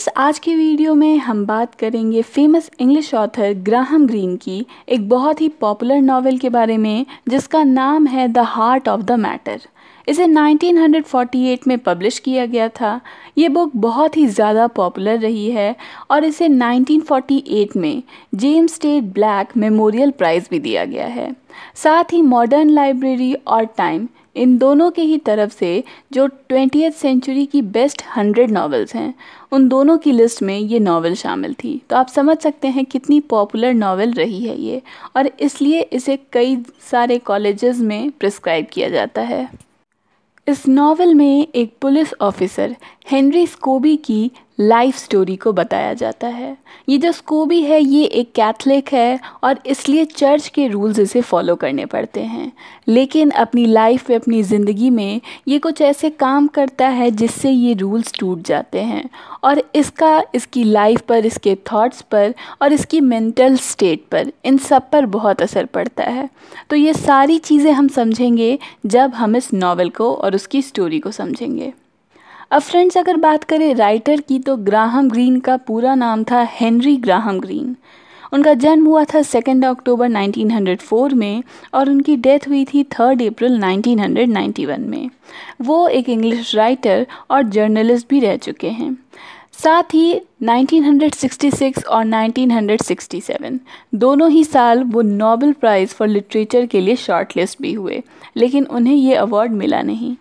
friends आज की video में हम बात करेंगे famous English author Graham Greene की एक बहुत ही पॉपुलर नावल के बारे में जिसका नाम है the heart of the matter इसे 1948 में पब्लिश किया गया था ये बुक बहुत ही ज़्यादा पॉपुलर रही है और इसे 1948 में James Tait Black Memorial Prize भी दिया गया है साथ ही मॉडर्न लाइब्रेरी और टाइम इन दोनों के ही तरफ से जो ट्वेंटी सेंचुरी की बेस्ट हंड्रेड नावल्स हैं उन दोनों की लिस्ट में ये नावल शामिल थी तो आप समझ सकते हैं कितनी पॉपुलर नावल रही है ये और इसलिए इसे कई सारे कॉलेजेस में प्रिस्क्राइब किया जाता है इस नावल में एक पुलिस ऑफिसर हेनरी स्कोबी की लाइफ स्टोरी को बताया जाता है ये जो स्कूबी है ये एक कैथलिक है और इसलिए चर्च के रूल्स इसे फॉलो करने पड़ते हैं लेकिन अपनी लाइफ में अपनी ज़िंदगी में ये कुछ ऐसे काम करता है जिससे ये रूल्स टूट जाते हैं और इसका इसकी लाइफ पर इसके थॉट्स पर और इसकी मेंटल स्टेट पर इन सब पर बहुत असर पड़ता है तो ये सारी चीज़ें हम समझेंगे जब हम इस नावल को और उसकी स्टोरी को समझेंगे अब फ्रेंड्स अगर बात करें राइटर की तो ग्राहम ग्रीन का पूरा नाम था हेनरी ग्राहम ग्रीन उनका जन्म हुआ था सेकेंड अक्टूबर 1904 में और उनकी डेथ हुई थी थर्ड अप्रैल 1991 में वो एक इंग्लिश राइटर और जर्नलिस्ट भी रह चुके हैं साथ ही 1966 और 1967 दोनों ही साल वो नोबेल प्राइज़ फॉर लिटरेचर के लिए शॉर्टलिस्ट भी हुए लेकिन उन्हें ये अवार्ड मिला नहीं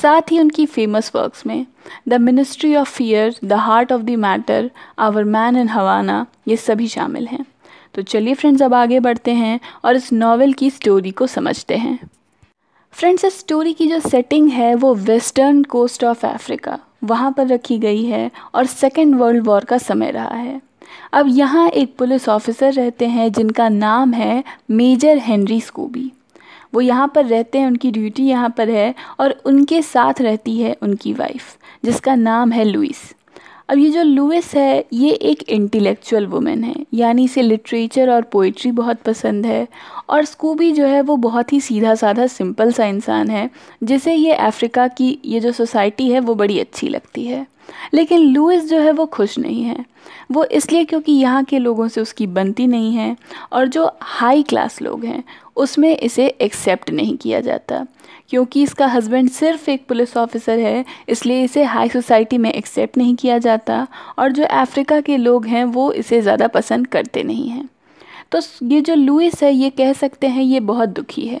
साथ ही उनकी फेमस वर्क्स में the ministry of fear the heart of the matter our man in Havana ये सभी शामिल हैं तो चलिए फ्रेंड्स अब आगे बढ़ते हैं और इस नावल की स्टोरी को समझते हैं फ्रेंड्स इस स्टोरी की जो सेटिंग है वो वेस्टर्न कोस्ट ऑफ अफ्रीका वहाँ पर रखी गई है और सेकेंड वर्ल्ड वॉर का समय रहा है अब यहाँ एक पुलिस ऑफिसर रहते हैं जिनका नाम है मेजर हेनरी स्कूबी वो यहाँ पर रहते हैं उनकी ड्यूटी यहाँ पर है और उनके साथ रहती है उनकी वाइफ जिसका नाम है लुइस अब ये जो लुइस है ये एक इंटेलेक्चुअल वुमेन है यानी इसे लिटरेचर और पोइट्री बहुत पसंद है और स्कूबी जो है वो बहुत ही सीधा साधा सिंपल सा इंसान है जिसे ये अफ्रीका की ये जो सोसाइटी है वो बड़ी अच्छी लगती है लेकिन लुइस जो है वो खुश नहीं है वो इसलिए क्योंकि यहाँ के लोगों से उसकी बनती नहीं है और जो हाई क्लास लोग हैं उसमें इसे एक्सेप्ट नहीं किया जाता क्योंकि इसका हस्बैंड सिर्फ एक पुलिस ऑफिसर है इसलिए इसे हाई सोसाइटी में एक्सेप्ट नहीं किया जाता और जो अफ्रीका के लोग हैं वो इसे ज़्यादा पसंद करते नहीं हैं तो ये जो लुइस है ये कह सकते हैं ये बहुत दुखी है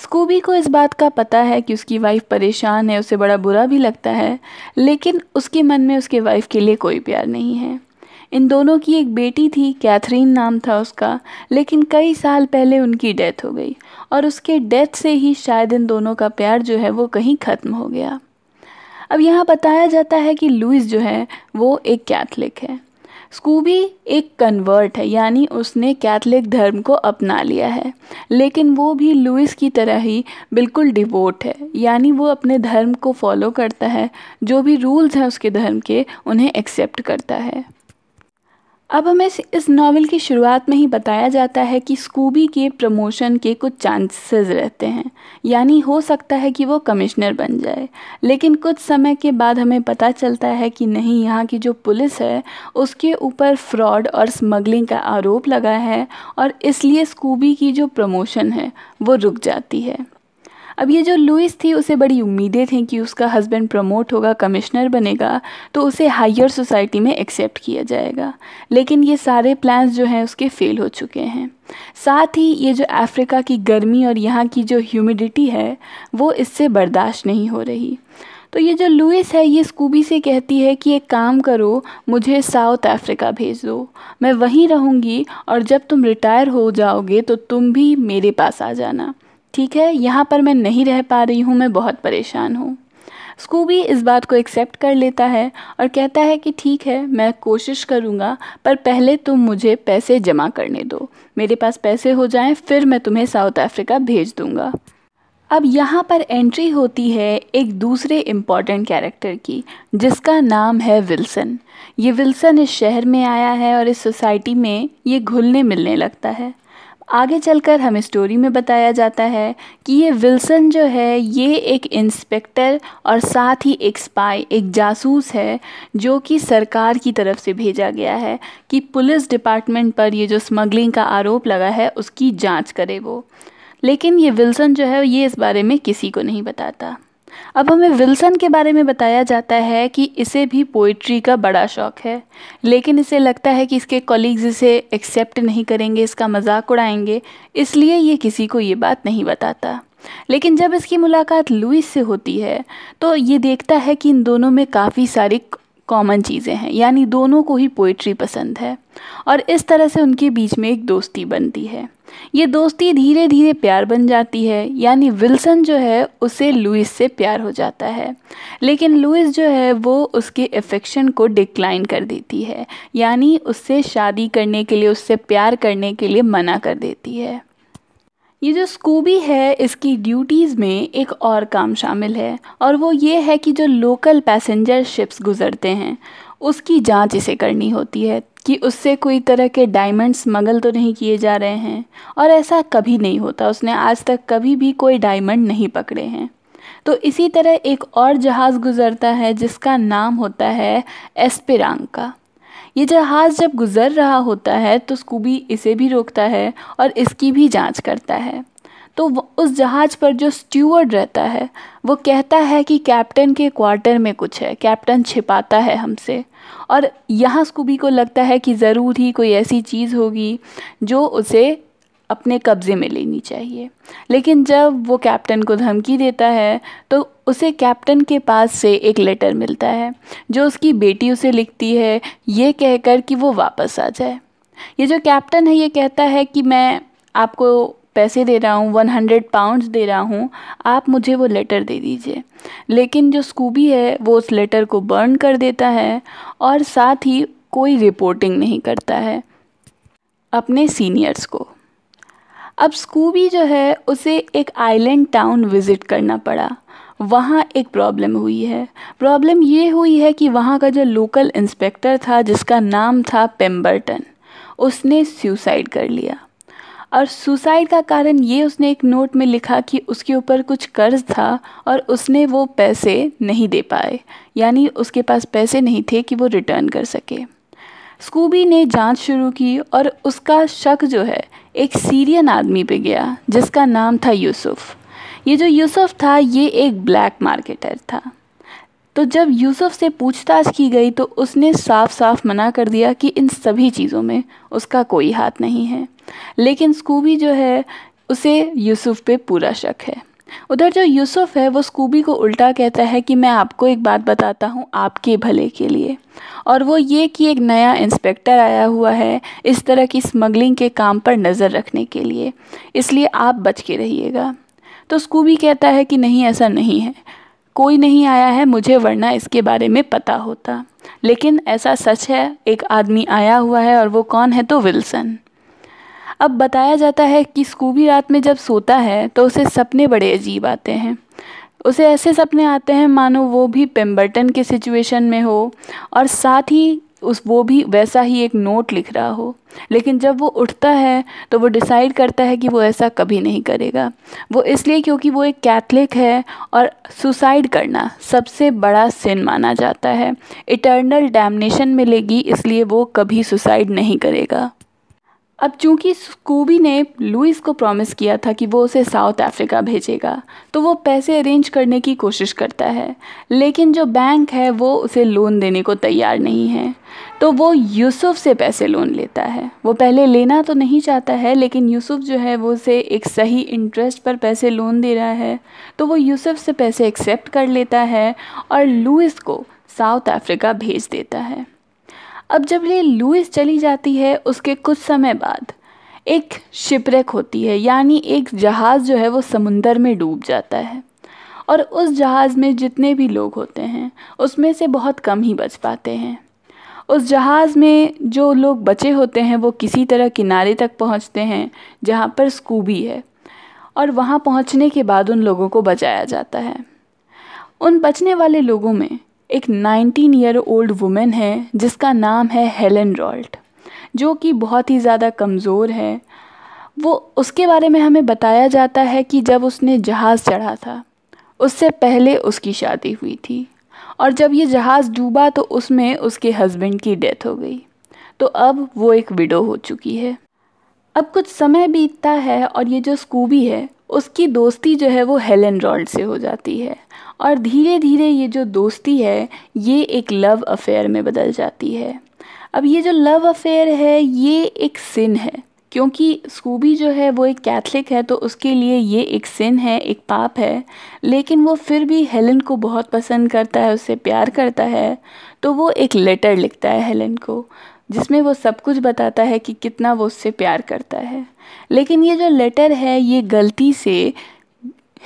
स्कूबी को इस बात का पता है कि उसकी वाइफ परेशान है उसे बड़ा बुरा भी लगता है लेकिन उसके मन में उसके वाइफ के लिए कोई प्यार नहीं है इन दोनों की एक बेटी थी कैथरीन नाम था उसका लेकिन कई साल पहले उनकी डेथ हो गई और उसके डेथ से ही शायद इन दोनों का प्यार जो है वो कहीं ख़त्म हो गया अब यहाँ बताया जाता है कि लुइस जो है वो एक कैथलिक है स्कूबी एक कन्वर्ट है यानी उसने कैथलिक धर्म को अपना लिया है लेकिन वो भी लुइस की तरह ही बिल्कुल डिवोट है यानी वो अपने धर्म को फॉलो करता है जो भी रूल्स हैं उसके धर्म के उन्हें एक्सेप्ट करता है अब हमें इस नावल की शुरुआत में ही बताया जाता है कि स्कूबी के प्रमोशन के कुछ चांसेस रहते हैं यानी हो सकता है कि वो कमिश्नर बन जाए लेकिन कुछ समय के बाद हमें पता चलता है कि नहीं यहाँ की जो पुलिस है उसके ऊपर फ्रॉड और स्मगलिंग का आरोप लगा है और इसलिए स्कूबी की जो प्रमोशन है वो रुक जाती है अब ये जो लुइस थी उसे बड़ी उम्मीदें थीं कि उसका हस्बैंड प्रमोट होगा कमिश्नर बनेगा तो उसे हायर सोसाइटी में एक्सेप्ट किया जाएगा लेकिन ये सारे प्लान्स जो हैं उसके फ़ेल हो चुके हैं साथ ही ये जो अफ्रीका की गर्मी और यहाँ की जो ह्यूमिडिटी है वो इससे बर्दाश्त नहीं हो रही तो ये जो लुइस है ये स्कूबी से कहती है कि एक काम करो मुझे साउथ अफ्रीका भेज दो मैं वहीं रहूँगी और जब तुम रिटायर हो जाओगे तो तुम भी मेरे पास आ जाना ठीक है यहाँ पर मैं नहीं रह पा रही हूँ मैं बहुत परेशान हूँ स्कूबी इस बात को एक्सेप्ट कर लेता है और कहता है कि ठीक है मैं कोशिश करूँगा पर पहले तुम मुझे पैसे जमा करने दो मेरे पास पैसे हो जाएं फिर मैं तुम्हें साउथ अफ्रीका भेज दूँगा अब यहाँ पर एंट्री होती है एक दूसरे इम्पॉर्टेंट कैरेक्टर की जिसका नाम है विल्सन ये विल्सन इस शहर में आया है और इस सोसाइटी में ये घुलने मिलने लगता है आगे चलकर हमें स्टोरी में बताया जाता है कि ये विल्सन जो है ये एक इंस्पेक्टर और साथ ही एक स्पाई एक जासूस है जो कि सरकार की तरफ से भेजा गया है कि पुलिस डिपार्टमेंट पर ये जो स्मगलिंग का आरोप लगा है उसकी जांच करे वो लेकिन ये विल्सन जो है ये इस बारे में किसी को नहीं बताता अब हमें विल्सन के बारे में बताया जाता है कि इसे भी पोइट्री का बड़ा शौक़ है लेकिन इसे लगता है कि इसके कॉलीग्स इसे एक्सेप्ट नहीं करेंगे इसका मजाक उड़ाएंगे इसलिए ये किसी को ये बात नहीं बताता लेकिन जब इसकी मुलाकात लुइस से होती है तो ये देखता है कि इन दोनों में काफ़ी सारी कॉमन चीज़ें हैं यानी दोनों को ही पोइट्री पसंद है और इस तरह से उनके बीच में एक दोस्ती बनती है ये दोस्ती धीरे धीरे प्यार बन जाती है यानी विल्सन जो है उसे लुइस से प्यार हो जाता है लेकिन लुइस जो है वो उसके अफेक्शन को डिक्लाइन कर देती है यानी उससे शादी करने के लिए उससे प्यार करने के लिए मना कर देती है ये जो स्कूबी है इसकी ड्यूटीज़ में एक और काम शामिल है और वो ये है कि जो लोकल पैसेंजर शिप्स गुज़रते हैं उसकी जांच इसे करनी होती है कि उससे कोई तरह के डायमंड स्मगल तो नहीं किए जा रहे हैं और ऐसा कभी नहीं होता उसने आज तक कभी भी कोई डायमंड नहीं पकड़े हैं तो इसी तरह एक और जहाज़ गुज़रता है जिसका नाम होता है एस्पिरांग का ये जहाज़ जब गुज़र रहा होता है तो स्कूबी इसे भी रोकता है और इसकी भी जांच करता है तो उस जहाज़ पर जो स्टीवर्ड रहता है वो कहता है कि कैप्टन के क्वार्टर में कुछ है कैप्टन छिपाता है हमसे और यहाँ स्कूबी को लगता है कि ज़रूर ही कोई ऐसी चीज़ होगी जो उसे अपने कब्ज़े में लेनी चाहिए लेकिन जब वो कैप्टन को धमकी देता है तो उसे कैप्टन के पास से एक लेटर मिलता है जो उसकी बेटी उसे लिखती है ये कहकर कि वो वापस आ जाए ये जो कैप्टन है ये कहता है कि मैं आपको पैसे दे रहा हूँ वन हंड्रेड पाउंड्स दे रहा हूँ आप मुझे वो लेटर दे दीजिए लेकिन जो स्कूबी है वो उस लेटर को बर्न कर देता है और साथ ही कोई रिपोर्टिंग नहीं करता है अपने सीनियर्स को अब स्कूबी जो है उसे एक आइलैंड टाउन विज़िट करना पड़ा वहाँ एक प्रॉब्लम हुई है प्रॉब्लम ये हुई है कि वहाँ का जो लोकल इंस्पेक्टर था जिसका नाम था पेम्बर्टन उसने सुसाइड कर लिया और सुसाइड का कारण ये उसने एक नोट में लिखा कि उसके ऊपर कुछ कर्ज था और उसने वो पैसे नहीं दे पाए यानी उसके पास पैसे नहीं थे कि वो रिटर्न कर सके स्कूबी ने जांच शुरू की और उसका शक जो है एक सीरियन आदमी पे गया जिसका नाम था यूसुफ ये जो यूसुफ था ये एक ब्लैक मार्केटर था तो जब यूसुफ से पूछताछ की गई तो उसने साफ साफ मना कर दिया कि इन सभी चीज़ों में उसका कोई हाथ नहीं है लेकिन स्कूबी जो है उसे यूसुफ पे पूरा शक है उधर जो यूसुफ है वो स्कूबी को उल्टा कहता है कि मैं आपको एक बात बताता हूँ आपके भले के लिए और वो ये कि एक नया इंस्पेक्टर आया हुआ है इस तरह की स्मगलिंग के काम पर नज़र रखने के लिए इसलिए आप बच के रहिएगा तो स्कूबी कहता है कि नहीं ऐसा नहीं है कोई नहीं आया है मुझे वरना इसके बारे में पता होता लेकिन ऐसा सच है एक आदमी आया हुआ है और वो कौन है तो विल्सन अब बताया जाता है कि स्कूबी रात में जब सोता है तो उसे सपने बड़े अजीब आते हैं उसे ऐसे सपने आते हैं मानो वो भी पेम्बर्टन के सिचुएशन में हो और साथ ही उस वो भी वैसा ही एक नोट लिख रहा हो लेकिन जब वो उठता है तो वो डिसाइड करता है कि वो ऐसा कभी नहीं करेगा वो इसलिए क्योंकि वो एक कैथलिक है और सुसाइड करना सबसे बड़ा सिन माना जाता है इटर्नल डैमनेशन मिलेगी इसलिए वो कभी सुसाइड नहीं करेगा अब चूंकि स्कूबी ने लुइस को प्रॉमिस किया था कि वो उसे साउथ अफ्रीका भेजेगा तो वो पैसे अरेंज करने की कोशिश करता है लेकिन जो बैंक है वो उसे लोन देने को तैयार नहीं है तो वो यूसुफ से पैसे लोन लेता है वो पहले लेना तो नहीं चाहता है लेकिन यूसुफ जो है वो उसे एक सही इंटरेस्ट पर पैसे लोन दे रहा है तो वो यूसुफ से पैसे एक्सेप्ट कर लेता है और लुइस को साउथ अफ्रीका भेज देता है अब जब ये लुइस चली जाती है उसके कुछ समय बाद एक शिपरेक होती है यानी एक जहाज़ जो है वो समुंदर में डूब जाता है और उस जहाज़ में जितने भी लोग होते हैं उसमें से बहुत कम ही बच पाते हैं उस जहाज़ में जो लोग बचे होते हैं वो किसी तरह किनारे तक पहुंचते हैं जहाँ पर स्कूबी है और वहाँ पहुँचने के बाद उन लोगों को बचाया जाता है उन बचने वाले लोगों में एक 19 ईयर ओल्ड वुमेन है जिसका नाम है हेलन रॉल्ट जो कि बहुत ही ज़्यादा कमज़ोर है वो उसके बारे में हमें बताया जाता है कि जब उसने जहाज़ चढ़ा था उससे पहले उसकी शादी हुई थी और जब ये जहाज़ डूबा तो उसमें उसके हस्बैंड की डेथ हो गई तो अब वो एक विडो हो चुकी है अब कुछ समय बीतता है और ये जो स्कूबी है उसकी दोस्ती जो है वो हेलन रॉल्ड से हो जाती है और धीरे धीरे ये जो दोस्ती है ये एक लव अफेयर में बदल जाती है अब ये जो लव अफेयर है ये एक सिन है क्योंकि स्कूबी जो है वो एक कैथलिक है तो उसके लिए ये एक सिन है एक पाप है लेकिन वो फिर भी हेलन को बहुत पसंद करता है उससे प्यार करता है तो वो एक लेटर लिखता है हेलन को जिसमें वो सब कुछ बताता है कि कितना वो उससे प्यार करता है लेकिन ये जो लेटर है ये गलती से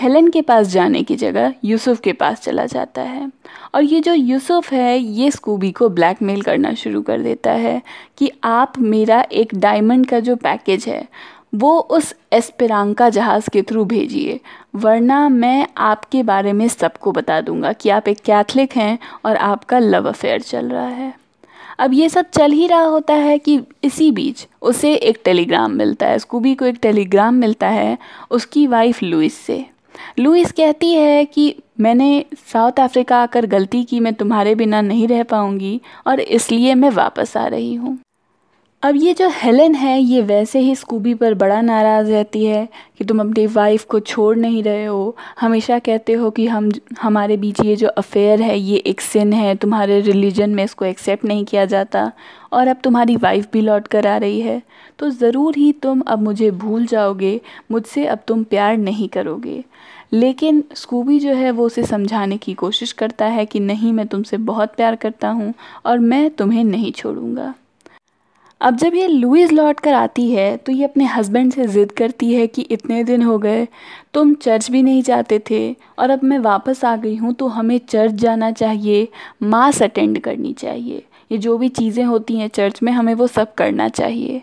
हेलन के पास जाने की जगह यूसुफ के पास चला जाता है और ये जो यूसुफ है ये स्कूबी को ब्लैकमेल करना शुरू कर देता है कि आप मेरा एक डायमंड का जो पैकेज है वो उस एस्पेरांका जहाज़ के थ्रू भेजिए वरना मैं आपके बारे में सबको बता दूंगा कि आप एक कैथलिक हैं और आपका लव अफेयर चल रहा है अब ये सब चल ही रहा होता है कि इसी बीच उसे एक टेलीग्राम मिलता है स्कूबी को एक टेलीग्राम मिलता है उसकी वाइफ लुइस से लुइस कहती है कि मैंने साउथ अफ्रीका आकर गलती की मैं तुम्हारे बिना नहीं रह पाऊंगी और इसलिए मैं वापस आ रही हूँ अब ये जो हेलन है ये वैसे ही स्कूबी पर बड़ा नाराज़ रहती है कि तुम अपनी वाइफ को छोड़ नहीं रहे हो हमेशा कहते हो कि हम हमारे बीच ये जो अफेयर है ये एक सिन है तुम्हारे रिलीजन में इसको एक्सेप्ट नहीं किया जाता और अब तुम्हारी वाइफ भी लौट कर आ रही है तो ज़रूर ही तुम अब मुझे भूल जाओगे मुझसे अब तुम प्यार नहीं करोगे लेकिन स्कूबी जो है वो उसे समझाने की कोशिश करता है कि नहीं मैं तुमसे बहुत प्यार करता हूँ और मैं तुम्हें नहीं छोड़ूंगा अब जब ये लुइस लौट कर आती है तो ये अपने हस्बैंड से ज़िद करती है कि इतने दिन हो गए तुम चर्च भी नहीं जाते थे और अब मैं वापस आ गई हूँ तो हमें चर्च जाना चाहिए मास अटेंड करनी चाहिए ये जो भी चीज़ें होती हैं चर्च में हमें वो सब करना चाहिए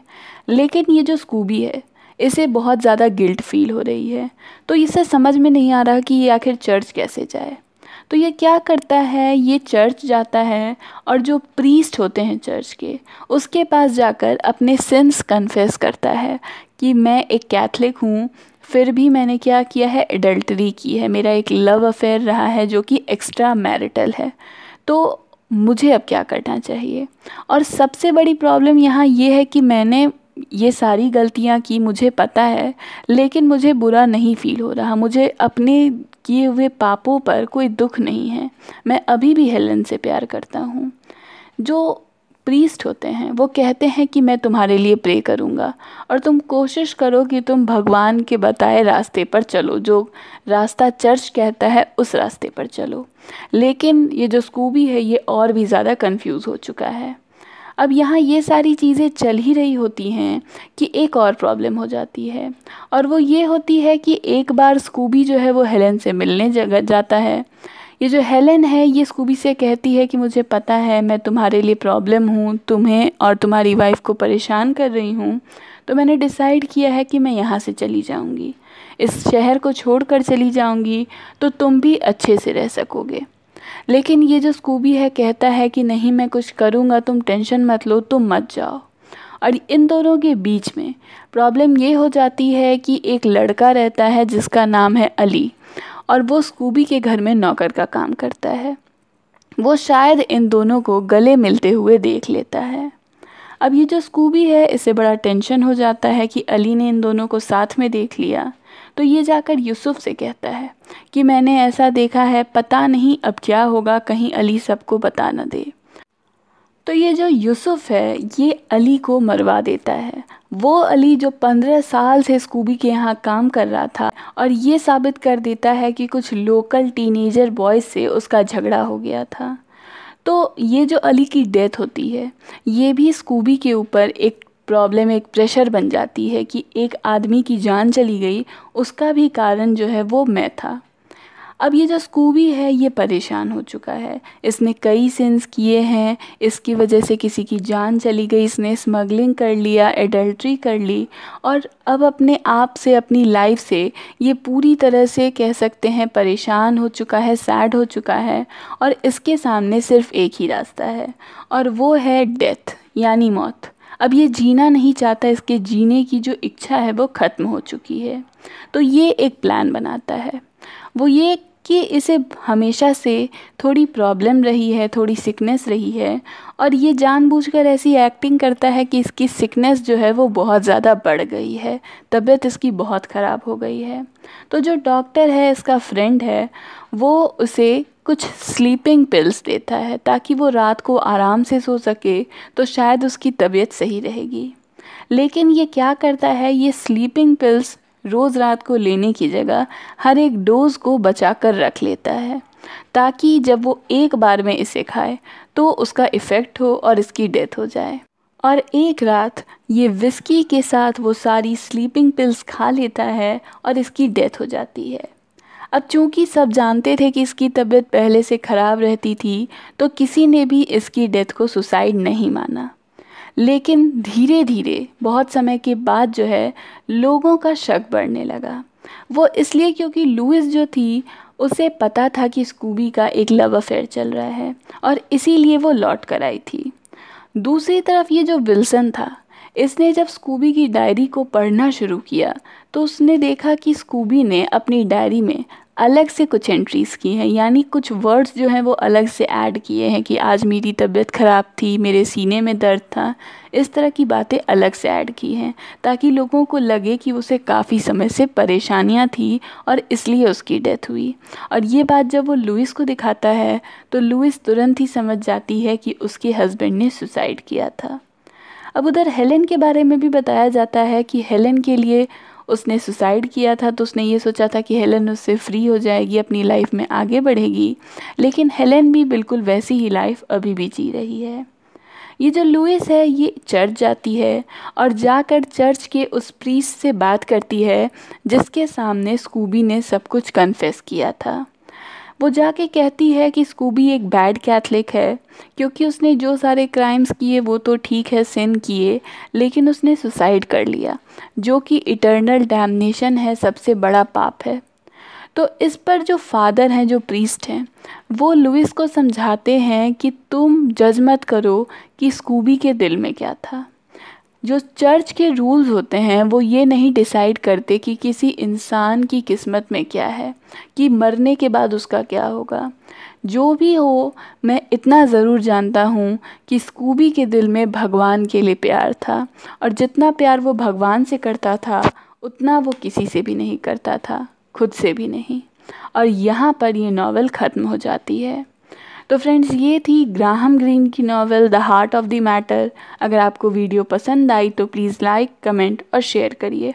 लेकिन ये जो स्कूबी है इसे बहुत ज़्यादा गिल्ट फील हो रही है तो इसे समझ में नहीं आ रहा कि ये आखिर चर्च कैसे जाए तो ये क्या करता है ये चर्च जाता है और जो प्रीस्ट होते हैं चर्च के उसके पास जाकर अपने सिंस कन्फेस करता है कि मैं एक कैथलिक हूँ फिर भी मैंने क्या किया है एडल्टरी की है मेरा एक लव अफेयर रहा है जो कि एक्स्ट्रा मैरिटल है तो मुझे अब क्या करना चाहिए और सबसे बड़ी प्रॉब्लम यहाँ ये है कि मैंने ये सारी गलतियाँ की मुझे पता है लेकिन मुझे बुरा नहीं फील हो रहा मुझे अपने किए हुए पापों पर कोई दुख नहीं है मैं अभी भी हेलन से प्यार करता हूँ जो प्रीस्ट होते हैं वो कहते हैं कि मैं तुम्हारे लिए प्रे करूँगा और तुम कोशिश करो कि तुम भगवान के बताए रास्ते पर चलो जो रास्ता चर्च कहता है उस रास्ते पर चलो लेकिन ये जो स्कूबी है ये और भी ज़्यादा कन्फ्यूज़ हो चुका है अब यहाँ ये सारी चीज़ें चल ही रही होती हैं कि एक और प्रॉब्लम हो जाती है और वो ये होती है कि एक बार स्कूबी जो है वो हेलन से मिलने जगह जाता है ये जो हेलन है ये स्कूबी से कहती है कि मुझे पता है मैं तुम्हारे लिए प्रॉब्लम हूँ तुम्हें और तुम्हारी वाइफ को परेशान कर रही हूँ तो मैंने डिसाइड किया है कि मैं यहाँ से चली जाऊँगी इस शहर को छोड़कर चली जाऊँगी तो तुम भी अच्छे से रह सकोगे लेकिन ये जो स्कूबी है कहता है कि नहीं मैं कुछ करूँगा तुम टेंशन मत लो तुम मत जाओ और इन दोनों के बीच में प्रॉब्लम ये हो जाती है कि एक लड़का रहता है जिसका नाम है अली और वो स्कूबी के घर में नौकर का काम करता है वो शायद इन दोनों को गले मिलते हुए देख लेता है अब ये जो स्कूबी है इसे बड़ा टेंशन हो जाता है कि अली ने इन दोनों को साथ में देख लिया तो ये जाकर यूसुफ से कहता है कि मैंने ऐसा देखा है पता नहीं अब क्या होगा कहीं अली सबको बता ना दे तो ये जो यूसुफ है ये अली को मरवा देता है वो अली जो पंद्रह साल से स्कूबी के यहाँ काम कर रहा था और ये साबित कर देता है कि कुछ लोकल टीनेजर बॉयज़ से उसका झगड़ा हो गया था तो ये जो अली की डेथ होती है ये भी स्कूबी के ऊपर एक प्रॉब्लम एक प्रेशर बन जाती है कि एक आदमी की जान चली गई उसका भी कारण जो है वो मैं था अब ये जो स्कूबी है ये परेशान हो चुका है इसने कई सिंस किए हैं इसकी वजह से किसी की जान चली गई इसने स्मगलिंग कर लिया एडल्ट्री कर ली और अब अपने आप से अपनी लाइफ से ये पूरी तरह से कह सकते हैं परेशान हो चुका है सैड हो चुका है और इसके सामने सिर्फ एक ही रास्ता है और वो है डेथ यानी मौत अब ये जीना नहीं चाहता इसके जीने की जो इच्छा है वो ख़त्म हो चुकी है तो ये एक प्लान बनाता है वो ये कि इसे हमेशा से थोड़ी प्रॉब्लम रही है थोड़ी सिकनेस रही है और ये जानबूझकर ऐसी एक्टिंग करता है कि इसकी सिकनेस जो है वो बहुत ज़्यादा बढ़ गई है तबीयत इसकी बहुत ख़राब हो गई है तो जो डॉक्टर है इसका फ्रेंड है वो उसे कुछ स्लीपिंग पिल्स देता है ताकि वो रात को आराम से सो सके तो शायद उसकी तबीयत सही रहेगी लेकिन ये क्या करता है ये स्लीपिंग पिल्स रोज़ रात को लेने की जगह हर एक डोज़ को बचा कर रख लेता है ताकि जब वो एक बार में इसे खाए तो उसका इफ़ेक्ट हो और इसकी डेथ हो जाए और एक रात ये विस्की के साथ वो सारी स्लीपिंग पिल्स खा लेता है और इसकी डेथ हो जाती है अब चूंकि सब जानते थे कि इसकी तबीयत पहले से ख़राब रहती थी तो किसी ने भी इसकी डेथ को सुसाइड नहीं माना लेकिन धीरे धीरे बहुत समय के बाद जो है लोगों का शक बढ़ने लगा वो इसलिए क्योंकि लुइस जो थी उसे पता था कि स्कूबी का एक लव अफेयर चल रहा है और इसीलिए वो लौट कर आई थी दूसरी तरफ ये जो विल्सन था इसने जब स्कूबी की डायरी को पढ़ना शुरू किया तो उसने देखा कि स्कूबी ने अपनी डायरी में अलग से कुछ एंट्रीज़ की हैं यानी कुछ वर्ड्स जो हैं वो अलग से ऐड किए हैं कि आज मेरी तबीयत ख़राब थी मेरे सीने में दर्द था इस तरह की बातें अलग से ऐड की हैं ताकि लोगों को लगे कि उसे काफ़ी समय से परेशानियां थी और इसलिए उसकी डेथ हुई और ये बात जब वो लुइस को दिखाता है तो लुइस तुरंत ही समझ जाती है कि उसके हस्बैंड ने सुसाइड किया था अब उधर हेलेन के बारे में भी बताया जाता है कि हेलेन के लिए उसने सुसाइड किया था तो उसने ये सोचा था कि हेलन उससे फ्री हो जाएगी अपनी लाइफ में आगे बढ़ेगी लेकिन हेलन भी बिल्कुल वैसी ही लाइफ अभी भी जी रही है ये जो लुइस है ये चर्च जाती है और जाकर चर्च के उस प्रीस से बात करती है जिसके सामने स्कूबी ने सब कुछ कन्फेस किया था वो जाके कहती है कि स्कूबी एक बैड कैथलिक है क्योंकि उसने जो सारे क्राइम्स किए वो तो ठीक है सिन किए लेकिन उसने सुसाइड कर लिया जो कि इटर्नल डैमनेशन है सबसे बड़ा पाप है तो इस पर जो फादर हैं जो प्रीस्ट हैं वो लुइस को समझाते हैं कि तुम जज मत करो कि स्कूबी के दिल में क्या था जो चर्च के रूल्स होते हैं वो ये नहीं डिसाइड करते कि किसी इंसान की किस्मत में क्या है कि मरने के बाद उसका क्या होगा जो भी हो मैं इतना ज़रूर जानता हूँ कि स्कूबी के दिल में भगवान के लिए प्यार था और जितना प्यार वो भगवान से करता था उतना वो किसी से भी नहीं करता था खुद से भी नहीं और यहाँ पर ये नावल ख़त्म हो जाती है तो फ्रेंड्स ये थी ग्राहम ग्रीन की novel the heart of the matter अगर आपको वीडियो पसंद आई तो प्लीज़ लाइक कमेंट और शेयर करिए